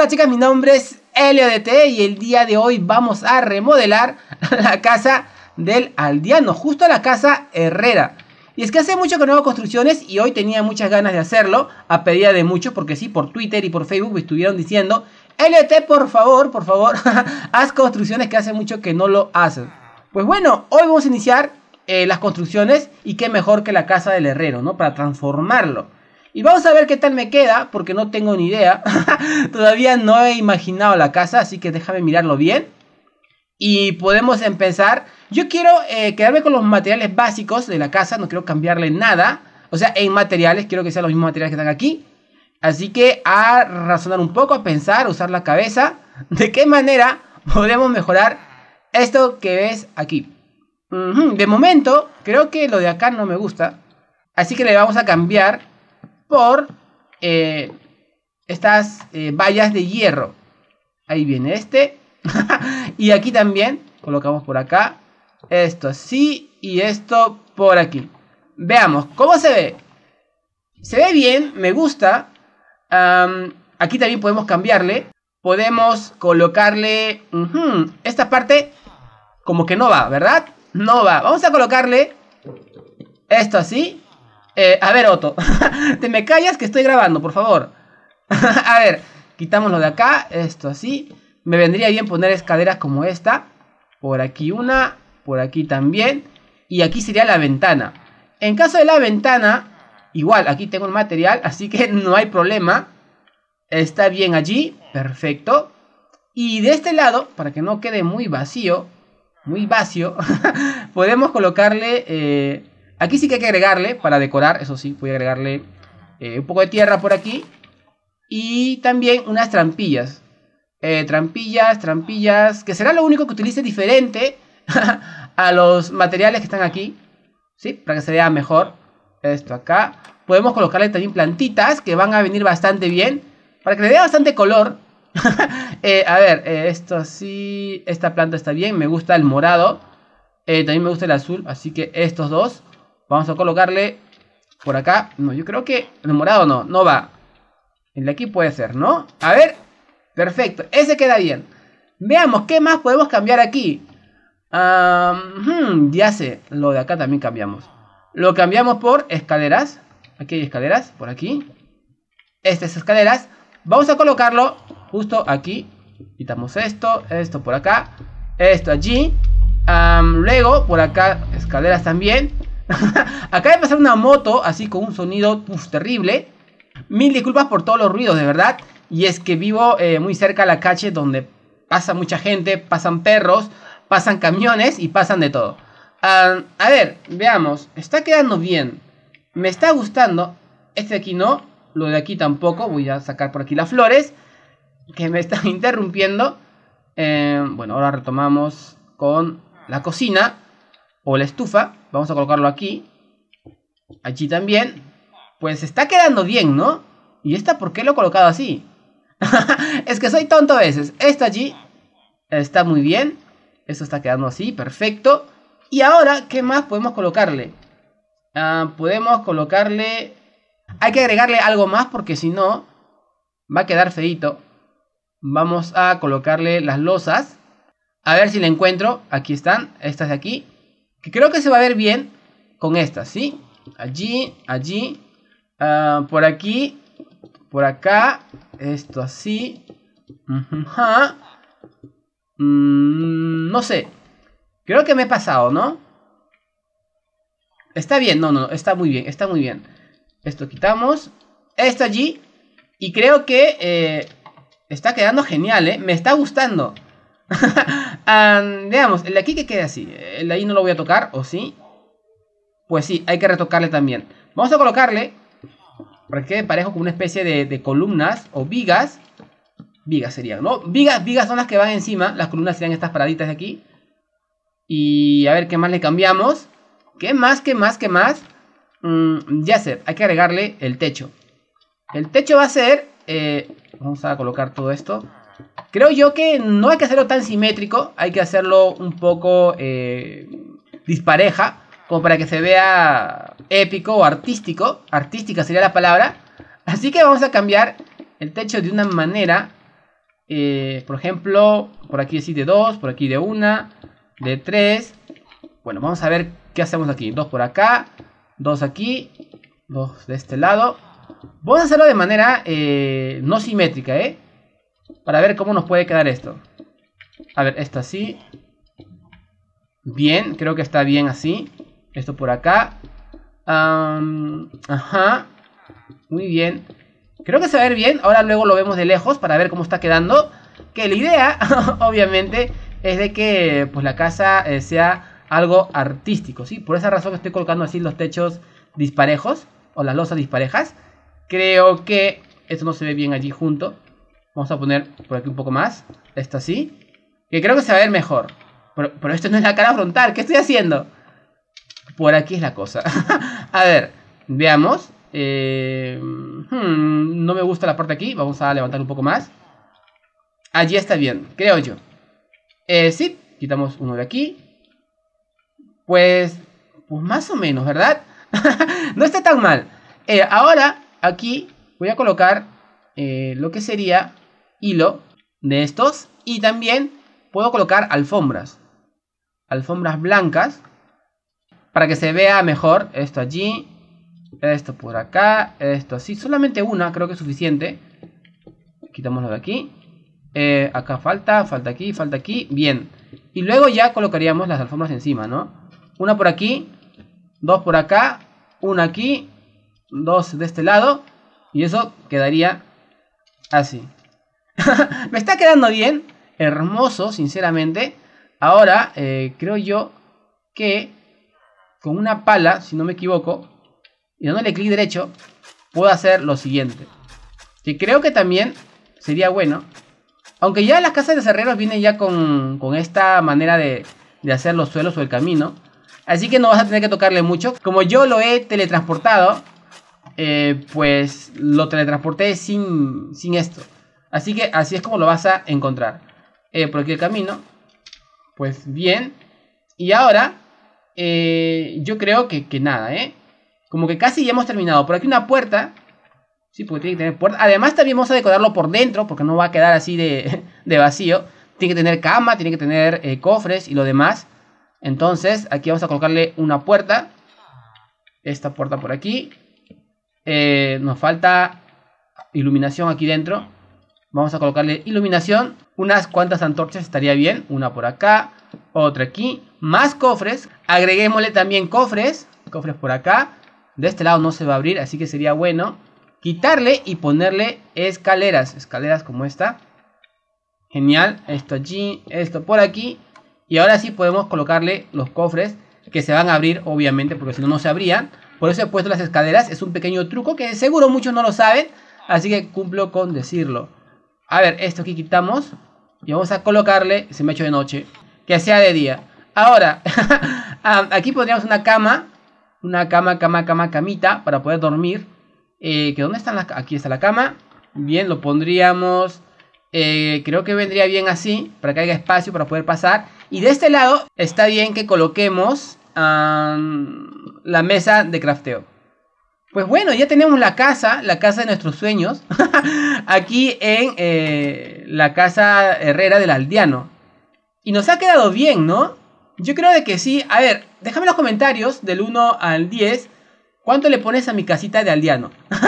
Hola chicas, mi nombre es LODT e y el día de hoy vamos a remodelar la casa del aldeano, justo la casa Herrera. Y es que hace mucho que no hago construcciones y hoy tenía muchas ganas de hacerlo, a pedida de muchos, porque sí, por Twitter y por Facebook me estuvieron diciendo, LT, e por favor, por favor, haz construcciones que hace mucho que no lo hacen. Pues bueno, hoy vamos a iniciar eh, las construcciones y qué mejor que la casa del herrero, ¿no? Para transformarlo. Y vamos a ver qué tal me queda, porque no tengo ni idea. Todavía no he imaginado la casa, así que déjame mirarlo bien. Y podemos empezar. Yo quiero eh, quedarme con los materiales básicos de la casa, no quiero cambiarle nada. O sea, en materiales, quiero que sean los mismos materiales que están aquí. Así que a razonar un poco, a pensar, a usar la cabeza. ¿De qué manera podemos mejorar esto que ves aquí? De momento, creo que lo de acá no me gusta. Así que le vamos a cambiar por eh, estas vallas eh, de hierro. Ahí viene este. y aquí también colocamos por acá. Esto así y esto por aquí. Veamos, ¿cómo se ve? Se ve bien, me gusta. aquí también podemos cambiarle. Podemos colocarle... esta parte como que no va, ¿verdad? No va. Vamos a colocarle esto así. Eh, a ver, Otto, te me callas que estoy grabando, por favor. a ver, quitamos lo de acá, esto así. Me vendría bien poner escaleras como esta. Por aquí una, por aquí también. Y aquí sería la ventana. En caso de la ventana, igual, aquí tengo el material, así que no hay problema. Está bien allí, perfecto. Y de este lado, para que no quede muy vacío, muy vacío, podemos colocarle... Eh, Aquí sí que hay que agregarle, para decorar, eso sí, voy a agregarle eh, un poco de tierra por aquí. Y también unas trampillas. Eh, trampillas, trampillas, que será lo único que utilice diferente a los materiales que están aquí. ¿Sí? Para que se vea mejor esto acá. Podemos colocarle también plantitas que van a venir bastante bien. Para que le dé bastante color. Eh, a ver, esto sí, esta planta está bien. Me gusta el morado. también me gusta el azul. Así que estos dos. Vamos a colocarle por acá. No, yo creo que el morado no, no va. El de aquí puede ser, ¿no? A ver, perfecto, ese queda bien. Veamos, ¿qué más podemos cambiar aquí? Hmm, ya sé, lo de acá también cambiamos. Lo cambiamos por escaleras. Aquí hay escaleras, por aquí. Estas escaleras. Vamos a colocarlo justo aquí. Quitamos esto, esto por acá, esto allí. luego, por acá, escaleras también. Acaba de pasar una moto así con un sonido terrible. Mil disculpas por todos los ruidos, de verdad. Y es que vivo eh, muy cerca A la calle donde pasa mucha gente, pasan perros, pasan camiones y pasan de todo. Ah, a ver, veamos. Está quedando bien. Me está gustando. Este de aquí no. Lo de aquí tampoco. Voy a sacar por aquí las flores. Que me están interrumpiendo. Eh, bueno, ahora retomamos con la cocina o la estufa, vamos a colocarlo aquí, Allí también, pues está quedando bien, ¿no? ¿Y esta por qué lo he colocado así? es que soy tonto a veces, esta allí está muy bien, esto está quedando así, perfecto. Y ahora, ¿qué más podemos colocarle? Ah, podemos colocarle... Hay que agregarle algo más porque si no, va a quedar feito. Vamos a colocarle las losas. A ver si le encuentro. Aquí están, estas de aquí. Que creo que se va a ver bien con esta, ¿sí? Allí, allí, ah, por aquí, por acá, esto así. Mm, no sé. Creo que me he pasado, ¿no? Está bien, no, no, está muy bien, está muy bien. Esto quitamos. Esto allí. Y creo que eh, está quedando genial, ¿eh? Me está gustando. veamos, el de aquí que queda así. El de ahí no lo voy a tocar, ¿o sí? Pues sí, hay que retocarle también. Vamos a colocarle, para que quede parejo con una especie de, columnas o vigas. Vigas serían, ¿no? Vigas, vigas son las que van encima. Las columnas serían estas paraditas de aquí. Y a ver qué más le cambiamos. ¿Qué más, qué más, qué más? Mm, ya sé, hay que agregarle el techo. El techo va a ser... Eh, vamos a colocar todo esto creo yo que no hay que hacerlo tan simétrico, hay que hacerlo un poco eh, dispareja, como para que se vea épico o artístico, artística sería la palabra. Así que vamos a cambiar el techo de una manera, eh, por ejemplo, por aquí así de dos, por aquí de una, de tres Bueno, vamos a ver qué hacemos aquí. dos por acá, dos aquí, dos de este lado. Vamos a hacerlo de manera eh, no simétrica, ¿eh? Para ver cómo nos puede quedar esto. A ver, esto así. Bien, creo que está bien así. Esto por acá. ajá. Muy bien. Creo que se va a ver bien. Ahora luego lo vemos de lejos para ver cómo está quedando. Que la idea, obviamente, es de que pues, la casa eh, sea algo artístico. ¿sí? Por esa razón estoy colocando así los techos disparejos o las losas disparejas. Creo que esto no se ve bien allí junto. Vamos a poner por aquí un poco más. Esto así. Que creo que se va a ver mejor. Pero, esto no es la cara frontal. ¿Qué estoy haciendo? Por aquí es la cosa. a ver, veamos. Eh, hmm, no me gusta la parte aquí. Vamos a levantar un poco más. Allí está bien, creo yo. Eh, sí, quitamos uno de aquí. Pues, pues más o menos, ¿verdad? no está tan mal. Eh, ahora, aquí voy a colocar eh, lo que sería hilo de estos. Y también puedo colocar alfombras. Alfombras blancas. Para que se vea mejor esto allí. Esto por acá. Esto así. Solamente una creo que es suficiente. Quitámoslo de aquí. Eh, acá falta, falta aquí, falta aquí. Bien. Y luego ya colocaríamos las alfombras encima, ¿no? Una por aquí. Dos por acá. Una aquí. Dos de este lado. Y eso quedaría Así. Ah, me está quedando bien. Hermoso, sinceramente. Ahora, eh, creo yo que con una pala, si no me equivoco, y dándole clic derecho, puedo hacer lo siguiente. Que creo que también sería bueno. Aunque ya las casas de cerreros vienen ya con, con esta manera de, de hacer los suelos o el camino. Así que no vas a tener que tocarle mucho. Como yo lo he teletransportado, eh, pues lo teletransporté sin, esto. Así que así es como lo vas a encontrar. Eh, por aquí el camino. Pues bien. Y ahora, eh, yo creo que, nada, ¿eh? Como que casi ya hemos terminado. Por aquí una puerta. Sí, porque tiene que tener puerta. Además también vamos a decorarlo por dentro, porque no va a quedar así de, vacío. Tiene que tener cama, tiene que tener cofres y lo demás. Entonces, aquí vamos a colocarle una puerta. Esta puerta por aquí. Eh, nos falta iluminación aquí dentro. Vamos a colocarle iluminación. Unas cuantas antorchas estaría bien. Una por acá, otra aquí. Más cofres. Agreguémosle también cofres. Cofres por acá. De este lado no se va a abrir, así que sería bueno quitarle y ponerle escaleras. Escaleras como esta. Genial. Esto allí, esto por aquí. Y ahora sí podemos colocarle los cofres que se van a abrir, obviamente, porque si no, no se abrían. Por eso he puesto las escaleras. Es un pequeño truco que seguro muchos no lo saben. Así que cumplo con decirlo. A ver, esto aquí quitamos. Y vamos a colocarle, se me de noche, que sea de día. Ahora, ah, aquí pondríamos una cama. Una cama, cama, cama, camita para poder dormir. Eh, ¿que ¿Dónde están las... Aquí está la cama. Bien, lo pondríamos... Eh, creo que vendría bien así, para que haya espacio para poder pasar. Y de este lado está bien que coloquemos la mesa de crafteo. Pues bueno, ya tenemos la casa, la casa de nuestros sueños, aquí en eh, la casa Herrera del Aldeano. Y nos ha quedado bien, ¿no? Yo creo de que sí. A ver, déjame en los comentarios del 1 al 10. ¿Cuánto le pones a mi casita de aldeano?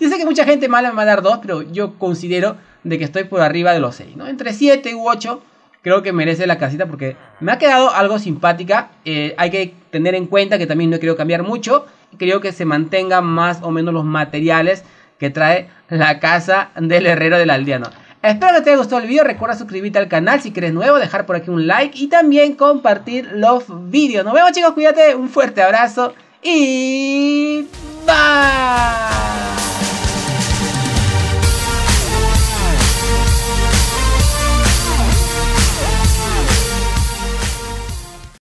yo sé que mucha gente mala me va a dar 2, pero yo considero de que estoy por arriba de los 6, ¿no? Entre 7 u 8 creo que merece la casita porque me ha quedado algo simpática. Eh, hay que tener en cuenta que también no quiero cambiar mucho. Creo que se mantengan más o menos los materiales que trae la casa del herrero del aldeano. Espero que te haya gustado el video, recuerda suscribirte al canal si quieres nuevo, dejar por aquí un like y también compartir los vídeos. Nos vemos chicos, cuídate, un fuerte abrazo y bye.